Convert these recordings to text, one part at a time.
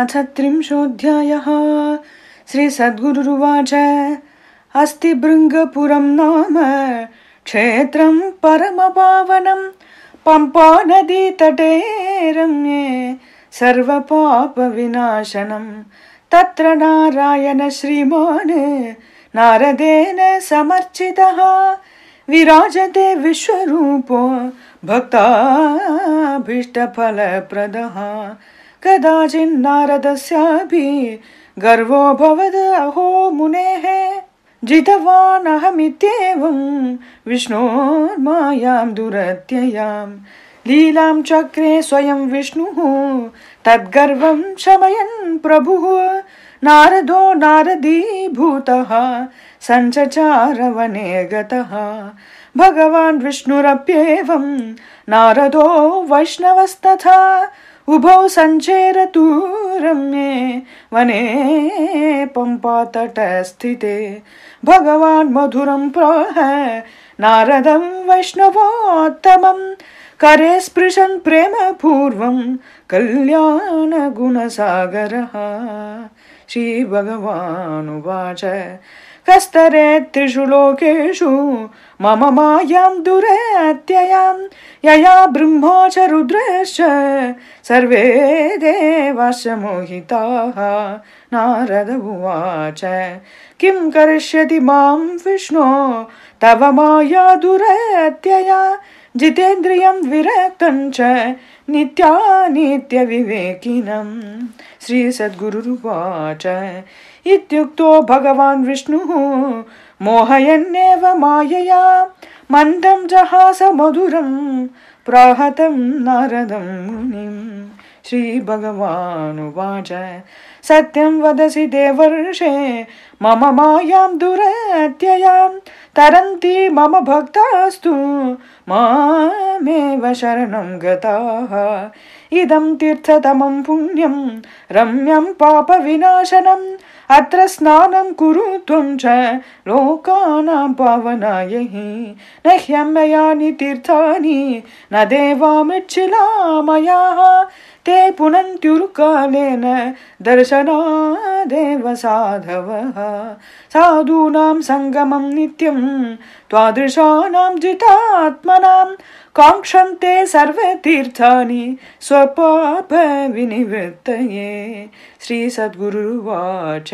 अथ त्रिंशोऽध्यायः श्रीसद्गुरुवाच अस्ति भृङ्गपुरं नाम क्षेत्रं परमपावनं पम्पानदीतटे रम्ये सर्वपापविनाशनं तत्र नारायण श्रीमान् नारदेन समर्चितः विराजते विश्वरूपो भक्ताभीष्टफलप्रदः कदाचिन्नारदस्यापि गर्वो भवद अहो मुनेः जितवानहमित्येवं विष्णोर्मायां दुरत्ययां लीलां चक्रे स्वयं विष्णुः तद्गर्वं शमयन् प्रभुः नारदो नारदीभूतः सञ्चचारवने गतः भगवान् विष्णुरप्येवं नारदो वैष्णवस्तथा उभौ सञ्चेरतु रम्ये वने पम्पातटस्थिते स्थित भगवान्मधुर प्राह नारदं वैष्णवोत्तमं करे स्पृशन स्पृशन् प्रेमपूर्वं कल्याणगुणसागरः श्रीभगवानुवाच कस्तरे त्रिषु लोकेशु मम मायां दुरे अत्ययं यया ब्रह्मोच रुद्रश्च सर्वे देवश्च मोहिताः नारद उवाच किं करिष्यति मां विष्णो तव माया दुरेत्यया जितेन्द्रियं विरक्तं च नित्या नित्यविवेकिनं श्रीसद्गुरुवाच इत्युक्तो भगवान् विष्णुः मोहयन्नेव मायया मन्दं जहासमधुरं प्राहतं नारदं मुनिं श्रीभगवानुवाच सत्यं वदसि देवर्षे मम मायां दुरत्ययाम् तरन्ति मम भक्तास्तु मामेव शरणं गताः इदं तीर्थतमं पुण्यं रम्यं पापविनाशनम् अत्र स्नानं कुरु त्वं च लोकानां पावनाय हि न ह्यम्ययानि तीर्थानि न देवामिच्छिलामयाः ते पुनन्त्युर्कालेन दर्शनादेव साधवः साधूनां सङ्गमं नित्यं त्वादृशानां जितात्मनाम् काङ्क्षन्ते सर्वतीर्थानि स्वपापविनिवृत्तये श्रीसद्गुरुवाच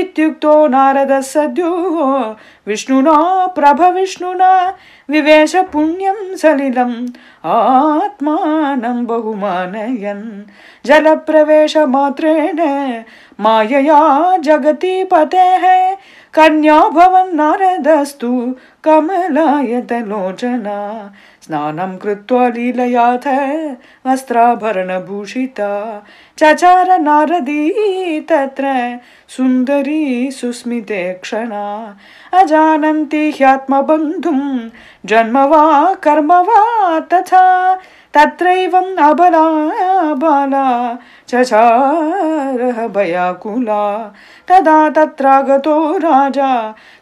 इत्युक्तो नारदः सद्योः विष्णुना प्रभविष्णुना विवेश पुण्यं सलिलम् आत्मानं बहुमानयन् जलप्रवेशमात्रेण मायया जगति पतेः भवन नारदस्तु कमलायतलोचना स्नानं कृत्वा लीलयाथ वस्त्राभरणभूषिता चचार नारदी तत्र सुन्दरी सुस्मिते क्षणा अजानन्ति ह्यात्मबन्धुं जन्म वा कर्म वा तथा तत्रैवम् अबला बाला चचारः भयाकुला तदा तत्रागतो राजा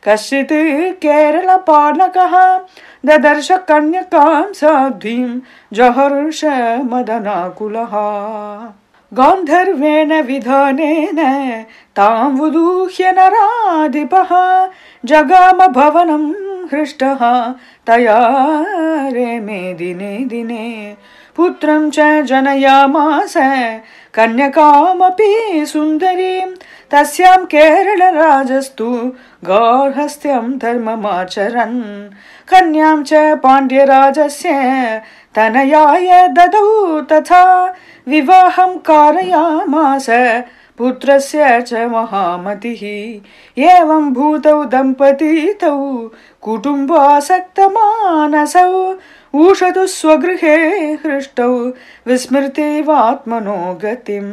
कश्चित् केरलपालकः ददर्श कन्यकां साध्वीं जहर्ष मदनाकुलः गान्धर्वेण विधानेन तां वुदूह्य नराधिपः जगामभवनं हृष्टः तया रे मे दिने दिने पुत्रं च जनयामास कन्यकामपि सुन्दरीं तस्यां केरलराजस्तु गौर्हस्थ्यं धर्ममाचरन् कन्यां च पाण्ड्यराजस्य तनयाय ददौ तथा विवाहं कारयामास पुत्रस्य च महामतिः एवं भूतौ दम्पतीतौ कुटुम्बासक्तमानसौ ऊषतु स्वगृहे हृष्टौ विस्मृतेवात्मनो गतिम्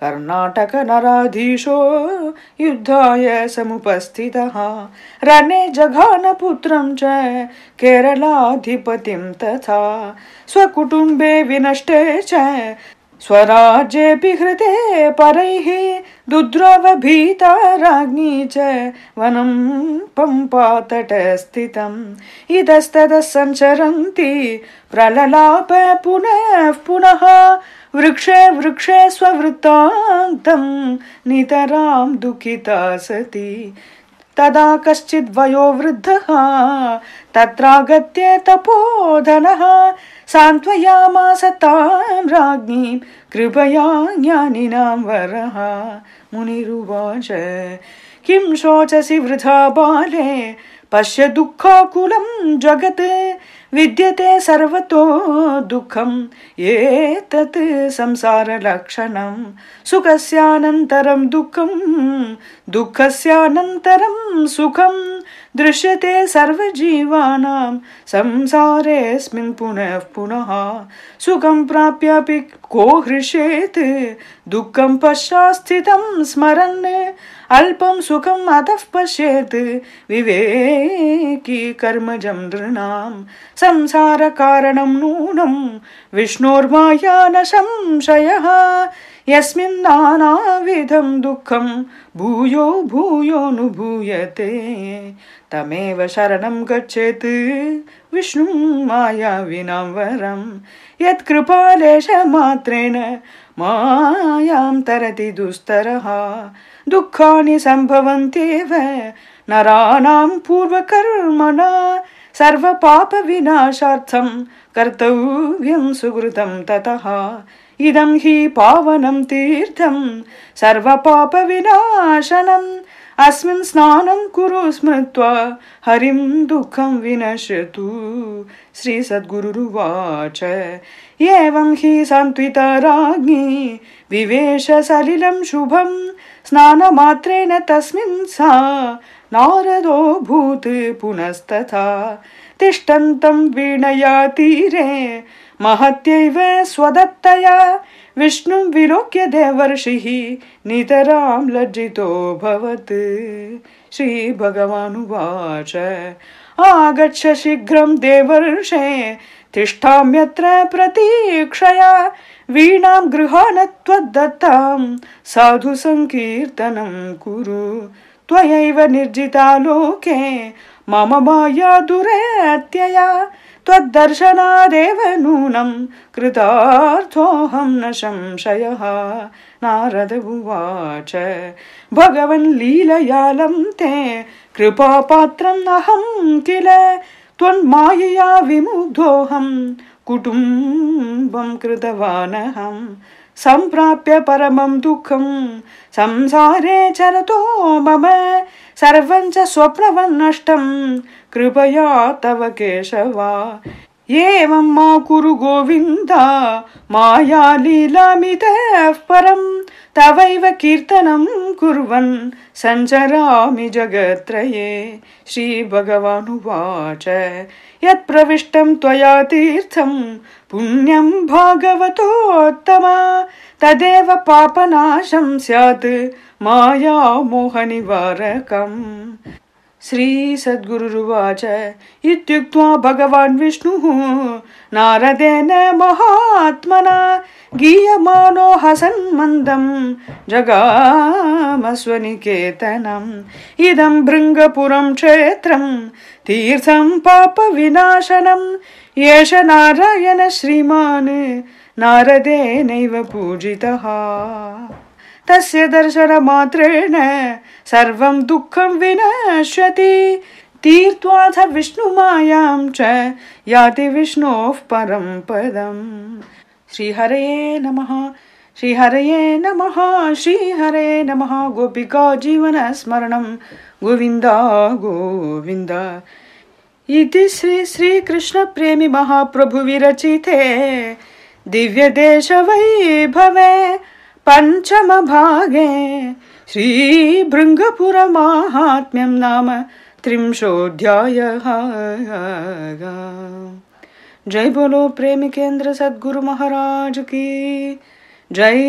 कर्णाटकनराधीशो युद्धाय समुपस्थितः रणे जघानपुत्रं च केरलाधिपतिं तथा स्वकुटुम्बे विनष्टे च स्वराज्येऽपि हृते परैः दुद्रवभीता राज्ञी च वनं पम्पातटस्थितम् इतस्ततः सञ्चरन्ति प्रललाप पुनः पुनः वृक्षे वृक्षे स्ववृत्तान्तं नितरां दुःखिता सती तदा कश्चिद्वयोवृद्धः तत्रागत्य तपोधनः तां राज्ञीं कृपया ज्ञानिनां वरः मुनिरुवाच किं शोचसि वृथा बाले पश्य दुःखाकुलं जगत् विद्यते सर्वतो दुःखं एतत् संसारलक्षणं सुखस्यानन्तरं दुःखं दुःखस्यानन्तरं सुखं दृश्यते सर्वजीवानां संसारेऽस्मिन् पुनः पुनः सुखं प्राप्यपि को हृष्येत् दुःखं पश्चात् स्थितं स्मरन् अल्पं सुखम् अतः पश्येत् विवेकी कर्मजं नृणां संसारकारणं नूनं विष्णोर्माया न संशयः यस्मिन् नाना सर्वविधं दुःखं भूयो भूयो भूयोऽनुभूयते तमेव शरणं गच्छेत् विष्णुं विष्णु वरं यत्कृपालेशमात्रेण मायां तरति दुस्तरः दुःखानि सम्भवन्त्येव नराणां पूर्वकर्मणा सर्वपापविनाशार्थं कर्तव्यं सुकृतं ततः इदं हि पावनं तीर्थं सर्वपापविनाशनम् अस्मिन् स्नानं कुरु स्मृत्वा हरिं दुःखं विनश्यतु श्रीसद्गुरुवाच एवं हि संत्वितराज्ञी विवेशसलिलं शुभं स्नानमात्रेण तस्मिन् सा नारदो भूत् पुनस्तथा तिष्ठन्तं वीणया तीरे महत्यैव स्वदत्तया विष्णुं विलोक्य देवर्षिः नितरां लज्जितोऽभवत् श्रीभगवानुवाच आगच्छ शीघ्रं देवर्षे तिष्ठाम्यत्र प्रतीक्षया वीणां गृहाण त्वद्दत्तां साधुसङ्कीर्तनं कुरु त्वयैव निर्जिता लोके मम माया दुरत्यया त्वद्दर्शनादेव नूनं कृतार्थोऽहं न संशयः नारद उवाच भगवन् लीलयालं ते कृपापात्रम् अहं किल त्वन् मायया विमुग्धोऽहं कुटुम्बं कृतवानहम् सम्प्राप्य परमं दुःखं संसारे चरतो मम सर्वं च स्वप्नवन्नष्टं कृपया तव केशवा एवं मा कुरु गोविन्दा मायालीलामितः परम् तवैव कीर्तनं कुर्वन् सञ्चरामि जगत्त्रये श्रीभगवानुवाच यत्प्रविष्टं त्वया तीर्थं पुण्यं भागवतोत्तम तदेव पापनाशं स्यात् मायामोहनिवारकम् श्रीसद्गुरुरुवाच इत्युक्त्वा भगवान् विष्णुः नारदेन महात्मना गीयमानो हसन्मन्दं जगामस्वनिकेतनम् इदं भृङ्गपुरं क्षेत्रं तीर्थं पापविनाशनं एष नारायण श्रीमान् नारदेनैव पूजितः तस्य दर्शनमात्रेण सर्वं दुःखं विनश्यति तीर्त्वाथ विष्णुमायां च याति विष्णोः परं पदम् श्रीहरये नमः श्रीहरये नमः श्रीहरे नमः गोपिका जीवनस्मरणं गोविन्द गोविन्द इति श्री श्रीकृष्णप्रेमि महाप्रभुविरचिते दिव्यदेशवैभवे पंचम भागे भृंगपुर महात्म्यम नाम त्रिंशोध्याय जय बोलो प्रेम केंद्र सदगुरु महाराज की जय